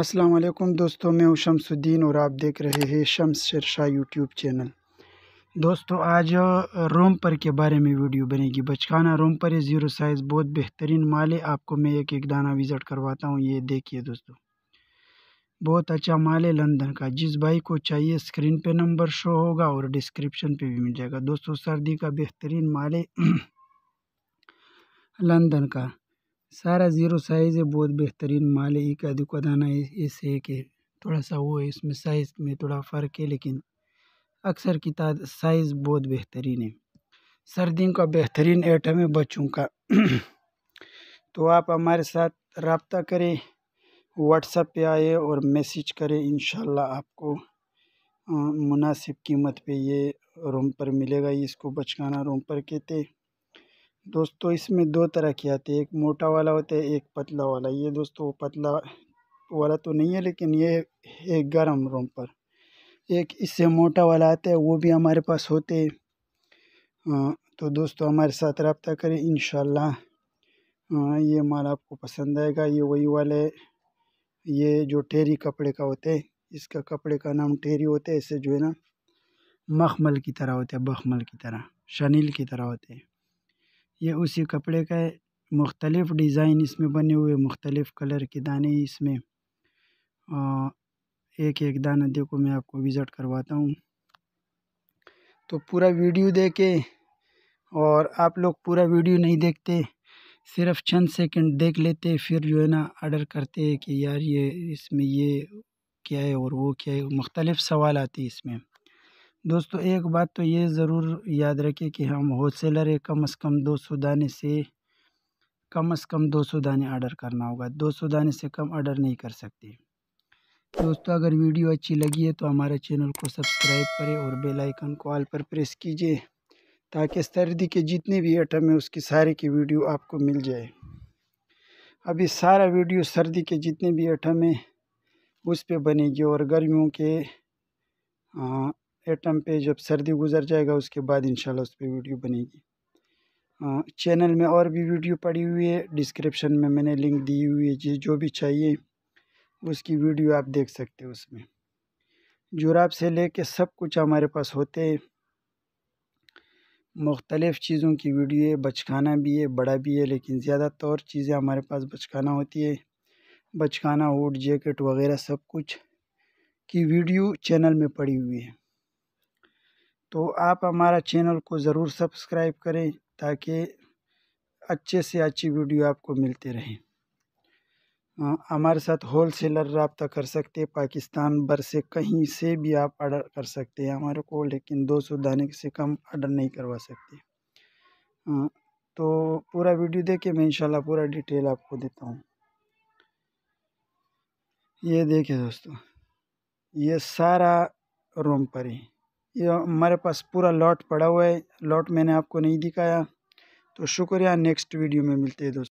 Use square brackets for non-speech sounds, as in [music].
अस्सलाम वालेकुम दोस्तों मैं हूँ शमसुद्दीन और आप देख रहे हैं शम्स शरशाह यूट्यूब चैनल दोस्तों आज रोमपर के बारे में वीडियो बनेगी बचकाना रोमपर है ज़ीरो साइज़ बहुत बेहतरीन माल है आपको मैं एक एक दाना विज़िट करवाता हूँ ये देखिए दोस्तों बहुत अच्छा माल है लंदन का जिस भाई को चाहिए स्क्रीन पर नंबर शो होगा और डिस्क्रिप्शन पर भी मिल जाएगा दोस्तों सर्दी का बेहतरीन माल है [clears throat] लंदन का सारा ज़ीरो साइज़ है बहुत बेहतरीन माल है एक आधी को दाना ऐसे है कि थोड़ा सा वो है इसमें साइज़ में थोड़ा फ़र्क है लेकिन अक्सर की साइज़ बहुत बेहतरीन है सर्दियों का बेहतरीन आइटम है बच्चों का [clears throat] तो आप हमारे साथ रबता करें व्हाट्सएप पे आए और मैसेज करें इन आपको मुनासिब कीमत पे ये रूम पर मिलेगा इसको बचकाना रूम पर कहते दोस्तों इसमें दो तरह की आती है एक मोटा वाला होता है एक पतला वाला ये दोस्तों पतला वाला तो नहीं है लेकिन ये है गर्म रोम पर एक इससे मोटा वाला आता है वो भी हमारे पास होते हैं तो दोस्तों हमारे साथ रबता करें इन ये माल आपको पसंद आएगा ये वही वाले ये जो टेरी कपड़े का होते है इसका कपड़े का नाम टेरी होता है इसे जो है ना मखमल की तरह होते हैं बखमल की तरह शनील की तरह होते हैं ये उसी कपड़े का मुख्तलिफ़ डिज़ाइन इसमें बने हुए मुख्तलिफ़ कलर के दाने इसमें एक एक दाना देखो मैं आपको विज़िट करवाता हूँ तो पूरा वीडियो देखे और आप लोग पूरा वीडियो नहीं देखते सिर्फ चंद सेकंड देख लेते फिर जो है ना आर्डर करते हैं कि यार ये इसमें ये क्या है और वो क्या है मुख्तलिफ़ सवाल आते हैं इसमें दोस्तों एक बात तो ये ज़रूर याद रखें कि हम होलसेलर है कम से कम दो सौ दाने से कम से कम दो सौ दाने आर्डर करना होगा दो सौ दाने से कम आर्डर नहीं कर सकते दोस्तों अगर वीडियो अच्छी लगी है तो हमारे चैनल को सब्सक्राइब करें और बेल आइकन को ऑल पर प्रेस कीजिए ताकि सर्दी के जितने भी आइटम हैं उसकी सारे की वीडियो आपको मिल जाए अभी सारा वीडियो सर्दी के जितने भी आइटम हैं उस पर बनेगी और गर्मियों के आ, हाँ, एटम पे जब सर्दी गुजर जाएगा उसके बाद इंशाल्लाह उस पर वीडियो बनेगी चैनल में और भी वीडियो पड़ी हुई है डिस्क्रिप्शन में मैंने लिंक दी हुई है जो भी चाहिए उसकी वीडियो आप देख सकते हो उसमें जुराब से लेके सब कुछ हमारे पास होते हैं मुख्तलिफ़ चीज़ों की वीडियो है बचखाना भी है बड़ा भी है लेकिन ज़्यादा तौर चीज़ें हमारे पास बचखाना होती है बचखाना हुट जैकेट वगैरह सब कुछ की वीडियो चैनल में पड़ी हुई है तो आप हमारा चैनल को ज़रूर सब्सक्राइब करें ताकि अच्छे से अच्छी वीडियो आपको मिलते रहें हमारे साथ होल सेलर रबता कर सकते हैं पाकिस्तान भर से कहीं से भी आप आर्डर कर सकते हैं हमारे को लेकिन दो सौ दाने से कम आर्डर नहीं करवा सकते तो पूरा वीडियो देखे मैं इंशाल्लाह पूरा डिटेल आपको देता हूँ ये देखिए दोस्तों ये सारा रोम पर ही ये हमारे पास पूरा लॉट पड़ा हुआ है लॉट मैंने आपको नहीं दिखाया तो शुक्रिया नेक्स्ट वीडियो में मिलते हैं दोस्तों